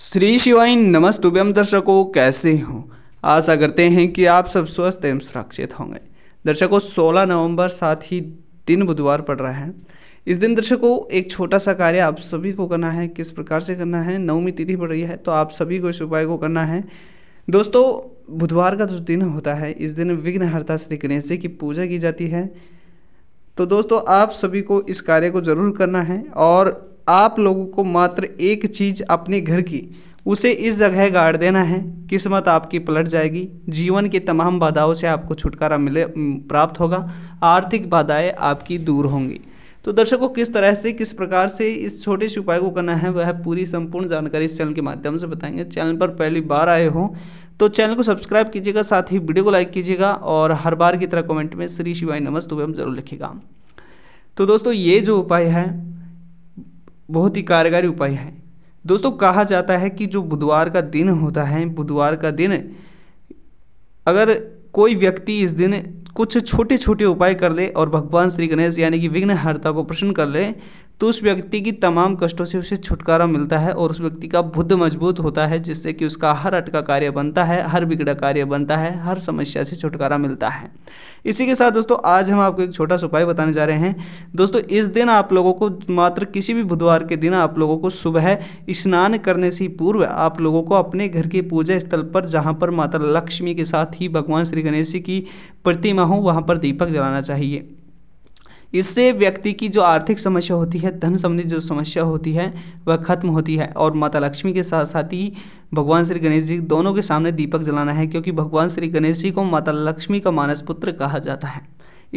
श्री शिवाय नमस्तुभ्यम दर्शकों कैसे हो आशा करते हैं कि आप सब स्वस्थ एवं सुरक्षित होंगे दर्शकों 16 नवंबर साथ ही दिन बुधवार पड़ रहा है इस दिन दर्शकों एक छोटा सा कार्य आप सभी को करना है किस प्रकार से करना है नवमी तिथि पड़ रही है तो आप सभी को इस उपाय को करना है दोस्तों बुधवार का जो दिन होता है इस दिन विघ्नहर्ता श्री गणेश जी की पूजा की जाती है तो दोस्तों आप सभी को इस कार्य को ज़रूर करना है और आप लोगों को मात्र एक चीज़ अपने घर की उसे इस जगह गाड़ देना है किस्मत आपकी पलट जाएगी जीवन की तमाम बाधाओं से आपको छुटकारा मिले प्राप्त होगा आर्थिक बाधाएं आपकी दूर होंगी तो दर्शकों किस तरह से किस प्रकार से इस छोटे से उपाय को करना है वह पूरी संपूर्ण जानकारी इस चैनल के माध्यम से बताएंगे चैनल पर पहली बार आए हों तो चैनल को सब्सक्राइब कीजिएगा साथ ही वीडियो को लाइक कीजिएगा और हर बार की तरह कमेंट में श्री शिवाय नमस्तुभम जरूर लिखेगा तो दोस्तों ये जो उपाय है बहुत ही कारगर उपाय है दोस्तों कहा जाता है कि जो बुधवार का दिन होता है बुधवार का दिन अगर कोई व्यक्ति इस दिन कुछ छोटे छोटे उपाय कर ले और भगवान श्री गणेश यानी कि विघ्नहर्ता को प्रसन्न कर ले तो उस व्यक्ति की तमाम कष्टों से उसे छुटकारा मिलता है और उस व्यक्ति का बुद्ध मजबूत होता है जिससे कि उसका हर अटका कार्य बनता है हर बिगड़ा कार्य बनता है हर समस्या से छुटकारा मिलता है इसी के साथ दोस्तों आज हम आपको एक छोटा सा उपाय बताने जा रहे हैं दोस्तों इस दिन आप लोगों को मात्र किसी भी बुधवार के दिन आप लोगों को सुबह स्नान करने से पूर्व आप लोगों को अपने घर के पूजा स्थल पर जहाँ पर माता लक्ष्मी के साथ ही भगवान श्री गणेश जी की प्रतिमा हो वहाँ पर दीपक जलाना चाहिए इससे व्यक्ति की जो आर्थिक समस्या होती है धन संबंधी जो समस्या होती है वह खत्म होती है और माता लक्ष्मी के साथ साथ ही भगवान श्री गणेश जी दोनों के सामने दीपक जलाना है क्योंकि भगवान श्री गणेश जी को माता लक्ष्मी का मानस पुत्र कहा जाता है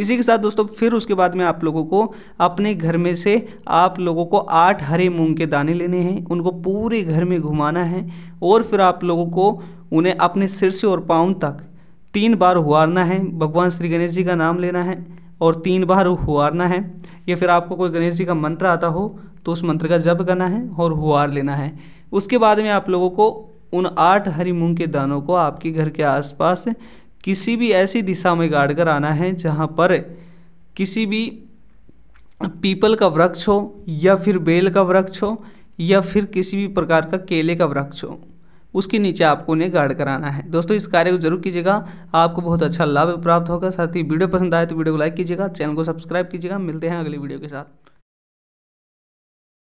इसी के साथ दोस्तों फिर उसके बाद में आप लोगों को अपने घर में से आप लोगों को आठ हरे मूंग के दाने लेने हैं उनको पूरे घर में घुमाना है और फिर आप लोगों को उन्हें अपने सिर से और पाँव तक तीन बार हुआरना है भगवान श्री गणेश जी का नाम लेना है और तीन बार हुआरना है या फिर आपको कोई गणेश जी का मंत्र आता हो तो उस मंत्र का जप करना है और हुआर लेना है उसके बाद में आप लोगों को उन आठ हरी मूंग के दानों को आपके घर के आसपास किसी भी ऐसी दिशा में गाड़ कर आना है जहाँ पर किसी भी पीपल का वृक्ष हो या फिर बेल का वृक्ष हो या फिर किसी भी प्रकार का केले का वृक्ष हो उसके नीचे आपको उन्हें गार्ड कराना है दोस्तों इस कार्य को जरूर कीजिएगा आपको बहुत अच्छा लाभ प्राप्त होगा साथ ही वीडियो पसंद आए तो वीडियो को लाइक कीजिएगा चैनल को सब्सक्राइब कीजिएगा मिलते हैं अगली वीडियो के साथ